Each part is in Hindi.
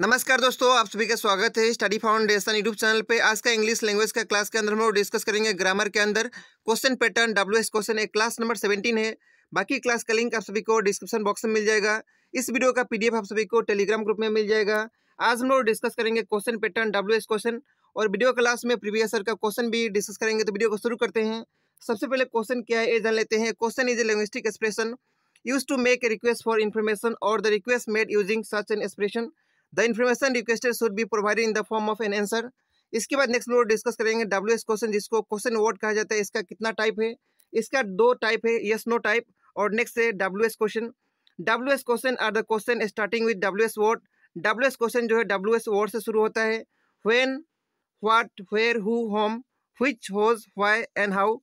नमस्कार दोस्तों आप सभी का स्वागत है स्टडी फाउंडेशन यूट्यूब चैनल पे आज का इंग्लिश लैंग्वेज का क्लास के अंदर हम लोग डिस्कस करेंगे ग्रामर के अंदर question pattern W S question एक क्लास नंबर सेवेंटीन है बाकी क्लास का लिंक आप सभी को डिस्क्रिप्शन बॉक्स में मिल जाएगा इस वीडियो का पी आप सभी को टेलीग्राम ग्रुप में मिल जाएगा आज हम लोग डिस्कस करेंगे question pattern W S question और वीडियो क्लास में प्रीवियस ईयर का क्वेश्चन भी डिस्कस करेंगे तो वीडियो को शुरू करते हैं सबसे पहले क्वेश्चन क्या है ये जान लेते हैं question is a linguistic expression use to make a request for information और the request made using such an expression the information requested should be provided in the form of an answer इसके बाद नेक्स्ट लोग डिस्कस करेंगे डब्ल्यू क्वेश्चन जिसको क्वेश्चन वर्ड कहा जाता है इसका कितना टाइप है इसका दो टाइप है यस नो टाइप और नेक्स्ट है W question W question are the question starting with W word W question जो है डब्ल्यू वर्ड से शुरू होता है when what where who whom which whose why and how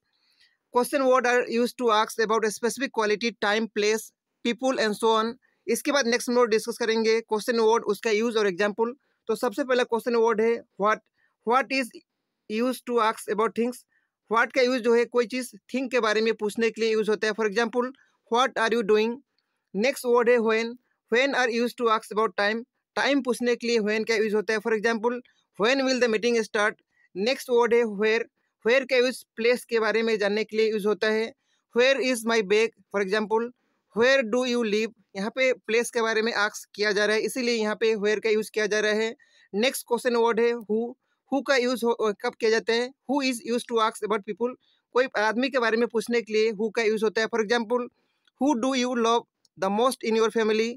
question word are used to ask about a specific quality time place people and so इसके बाद नेक्स्ट हम लोग डिस्कस करेंगे क्वेश्चन वर्ड उसका यूज और एग्जाम्पल तो सबसे पहला क्वेश्चन वर्ड है what what is use to ask about things what का यूज जो है कोई चीज़ थिंग के बारे में पूछने के लिए यूज होता है for example what are you doing next word है when when are use to ask about time time पूछने के लिए व्हेन का यूज होता है for example when will the meeting start next word है वेयर वेयर का यूज प्लेस के बारे में जानने के लिए यूज होता है where is my bag for example where do you live यहाँ पे प्लेस के बारे में आक्स किया जा रहा है इसीलिए यहाँ पे वेयर का यूज़ किया जा रहा है नेक्स्ट क्वेश्चन वर्ड है हु हु का यूज़ कब किया जाता है हु इज़ यूज टू आक्स अबाउट पीपुल कोई आदमी के बारे में पूछने के लिए हु का यूज़ होता है for example who do you love the most in your family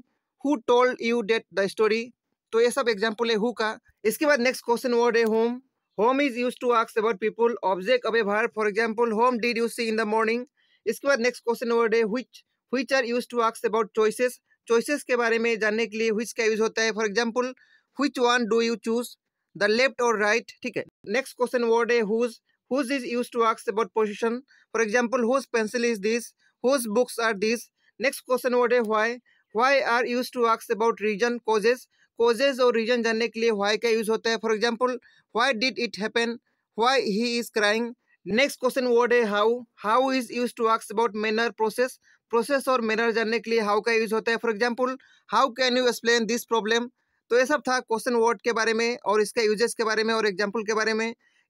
who told you that the story तो ये सब एग्जाम्पल है हु का इसके बाद नेक्स्ट क्वेश्चन वर्ड है whom whom is use to आक्स about people object of a verb for example whom did you see in the morning इसके बाद नेक्स्ट क्वेश्चन वर्ड है which which are use to आक्स अबाउट चॉइसेस चॉइसेस के बारे में जानने के लिए हुई का यूज होता है for example which one do you choose the left और राइट ठीक है नेक्स्ट क्वेश्चन वर्ड है whose whose is use to आक्स about possession for example whose pencil is this whose books are this next question word है why why are use to आक्स अबाउट रीजन कॉजेस कॉजेज और रीजन जानने के लिए वाई का यूज होता है for example why did it happen why he is crying next question word है how how is use to आक्स अबाउट मैनर प्रोसेस प्रोसेस और मैनर जानने के लिए हाउ का यूज होता है for example how can you explain this problem तो ये सब था क्वेश्चन वर्ड के बारे में और इसका यूजेस के बारे में और एग्जाम्पल के बारे में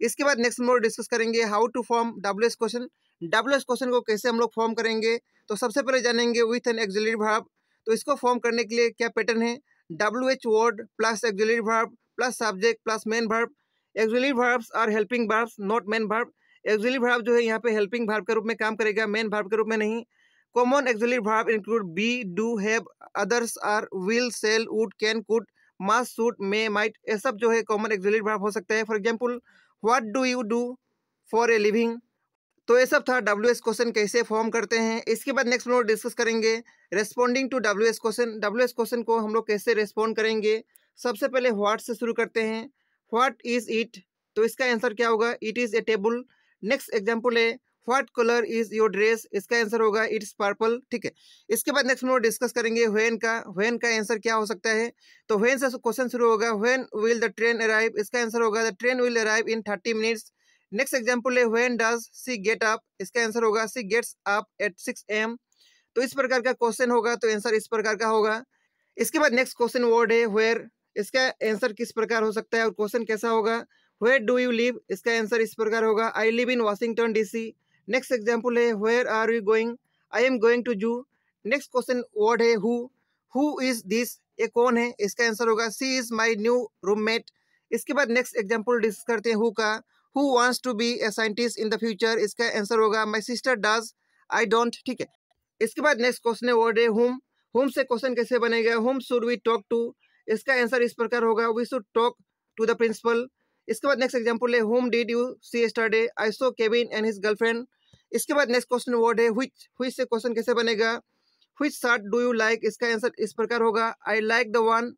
इसके बाद नेक्स्ट हम लोग डिस्कस करेंगे how to form W S question W S question को कैसे हम लोग फॉर्म करेंगे तो सबसे पहले जानेंगे विथ एन एक्जिलरी भाव तो इसको फॉर्म करने के लिए क्या पैटर्न है W H word plus axillary भाव प्लस सब्जेक्ट प्लस मेन भाव axillary भार्ब्स are helping भार्ब्स not main verb axillary भाव जो है यहाँ पे हेल्पिंग भार्ब के रूप में काम करेगा मेन भार्ब के रूप में नहीं कॉमन auxiliary भाव include be do have others are will shall would can could must, should may might ये सब जो है कॉमन एक्जुलरी भाव हो सकते हैं for example what do you do for a living तो ये सब था डब्ल्यू एस क्वेश्चन कैसे फॉर्म करते हैं इसके बाद नेक्स्ट हम लोग डिस्कस करेंगे responding to W S question W S question को हम लोग कैसे रेस्पॉन्ड करेंगे सबसे पहले व्हाट से शुरू करते हैं व्हाट इज इट तो इसका आंसर क्या होगा it is a table next example है what colour is your dress इसका आंसर होगा इट्स पर्पल ठीक है इसके बाद नेक्स्ट हम डिस्कस करेंगे व्हेन का व्हेन का आंसर क्या हो सकता है तो व्हेन से क्वेश्चन शुरू होगा when will the train arrive इसका आंसर होगा the train will arrive in thirty minutes next example है when does she get up इसका आंसर होगा she gets up at six AM तो इस प्रकार का क्वेश्चन होगा तो आंसर इस प्रकार का होगा इसके बाद नेक्स्ट क्वेश्चन वर्ड है वेयर इसका आंसर किस प्रकार हो सकता है और क्वेश्चन कैसा होगा वेयर डू यू लिव इसका आंसर इस प्रकार होगा I live in Washington DC next example है where are you going I am going to zoo next question word है हु हु इज दिस ये कौन है इसका आंसर होगा she is my new roommate इसके बाद नेक्स्ट एग्जाम्पल डिस्कस करते हैं हु का who wants to be a scientist in the future इसका आंसर होगा my sister does I don't ठीक है इसके बाद नेक्स्ट क्वेश्चन है वर्ड है होम होम से क्वेश्चन कैसे बनेगा whom should we talk to इसका आंसर इस प्रकार होगा we should talk to the principal इसके बाद नेक्स्ट एग्जाम्पल है whom did you see yesterday I saw Kevin and his girlfriend इसके बाद नेक्स्ट क्वेश्चन वर्ड है हुई, हुई से क्वेश्चन कैसे बनेगा which shirt do you like इसका आंसर इस प्रकार होगा I like the one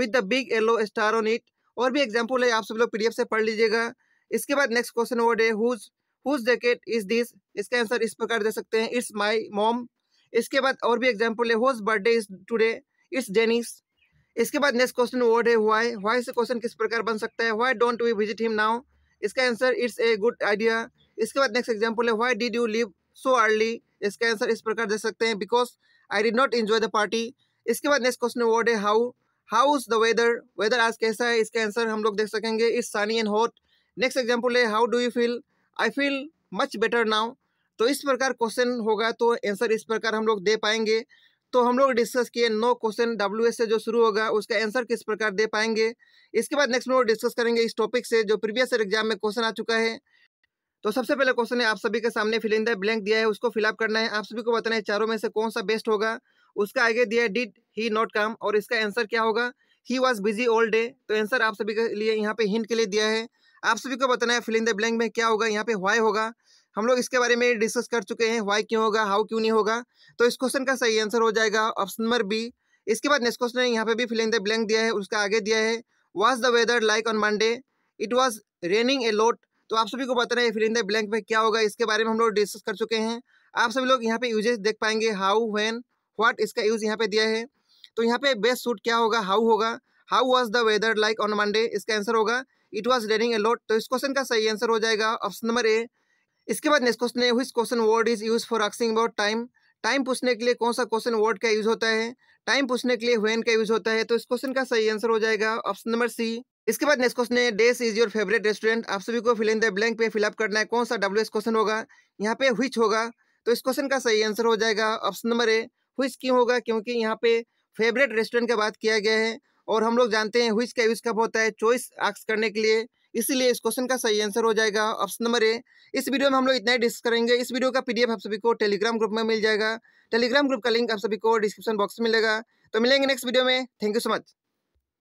with the big yellow star on it और भी एग्जाम्पल है आप सब लोग पी से पढ़ लीजिएगा इसके बाद नेक्स्ट क्वेश्चन वर्ड है whose whose jacket is this इसका आंसर इस प्रकार दे सकते हैं इट्स माई मॉम इसके बाद और भी एग्जाम्पल है whose birthday is today it's Dennis इसके बाद नेक्स्ट क्वेश्चन वर्ड है वाई वाई से क्वेश्चन किस प्रकार बन सकता है why don't we visit him now इसका answer it's a good idea इसके बाद नेक्स्ट एग्जाम्पल है why did you leave so early इसका आंसर इस प्रकार दे सकते हैं because I did not enjoy the party इसके बाद नेक्स्ट क्वेश्चन वर्ड है how how is the weather weather आज कैसा है इसका आंसर हम लोग देख सकेंगे it's sunny and hot next example है how do you feel I feel much better now तो इस प्रकार क्वेश्चन होगा तो आंसर इस प्रकार हम लोग दे पाएंगे तो हम लोग डिस्कस किए नो क्वेश्चन डब्ल्यू से जो शुरू होगा उसका आंसर किस प्रकार दे पाएंगे इसके बाद नेक्स्ट हम लोग डिस्कस करेंगे इस टॉपिक से जो प्रीवियस एग्जाम में क्वेश्चन आ चुका है तो सबसे पहले क्वेश्चन है आप सभी के सामने फिल द ब्लैंक दिया है उसको फिलअप करना है आप सभी को बताना है चारों में से कौन सा बेस्ट होगा उसका आगे दिया है डिड ही नॉट कम और इसका आंसर क्या होगा he was busy all day तो आंसर आप सभी के लिए यहाँ पे हिंट के लिए दिया है आप सभी को बताना है फिलिंद द ब्लैंक में क्या होगा यहाँ पे वाई होगा हम लोग इसके बारे में डिस्कस कर चुके हैं वाई क्यों होगा हाउ क्यों नहीं होगा तो इस क्वेश्चन का सही आंसर हो जाएगा ऑप्शन नंबर बी इसके बाद नेक्स्ट क्वेश्चन है यहाँ पे भी फिलिंद द ब्लैंक दिया है उसका आगे दिया है was the weather like on Monday it was raining a lot तो आप सभी को बता रहे हैं फिल इन द ब्लैंक में क्या होगा इसके बारे में हम लोग डिस्कस कर चुके हैं आप सभी लोग यहाँ पे यूजेस देख पाएंगे हाउ वैन व्हाट इसका यूज़ यहाँ पे दिया है तो यहाँ पे बेस्ट सूट क्या होगा हाउ होगा how was the weather like on Monday इसका आंसर होगा इट वॉज रेनिंग लॉट तो इस क्वेश्चन का सही आंसर हो जाएगा ऑप्शन नंबर ए इसके बाद नेक्स्ट क्वेश्चन है हुई question word is use for asking about time time पूछने के लिए कौन सा क्वेश्चन वर्ड का यूज होता है टाइम पूछने के लिए वैन का यूज होता है तो इस क्वेश्चन का सही आंसर हो जाएगा ऑप्शन नंबर सी इसके बाद नेक्स्ट क्वेश्चन है this is your favourite restaurant आप सभी को फिल इन द ब्लैंक पे फिलअप करना है कौन सा डब्ल्यू एस क्वेश्चन होगा यहाँ पे हुच होगा तो इस क्वेश्चन का सही आंसर हो जाएगा ऑप्शन नंबर ए हुई क्यों होगा क्योंकि यहाँ पे फेवरेट रेस्टोरेंट का बात किया गया है और हम लोग जानते हैं हुच का यूज कब होता है चॉइस आक्स करने के लिए इसीलिए इस क्वेश्चन का सही आंसर हो जाएगा ऑप्शन नंबर ए इस वीडियो में हम लोग इतना ही डिस्कस करेंगे इस वीडियो का पीडीएफ आप सभी को टेलीग्राम ग्रुप में मिल जाएगा टेलीग्राम ग्रुप का लिंक आप सभी को डिस्क्रिप्शन बॉक्स में मिलेगा तो मिलेंगे नेक्स्ट वीडियो में थैंक यू सो मच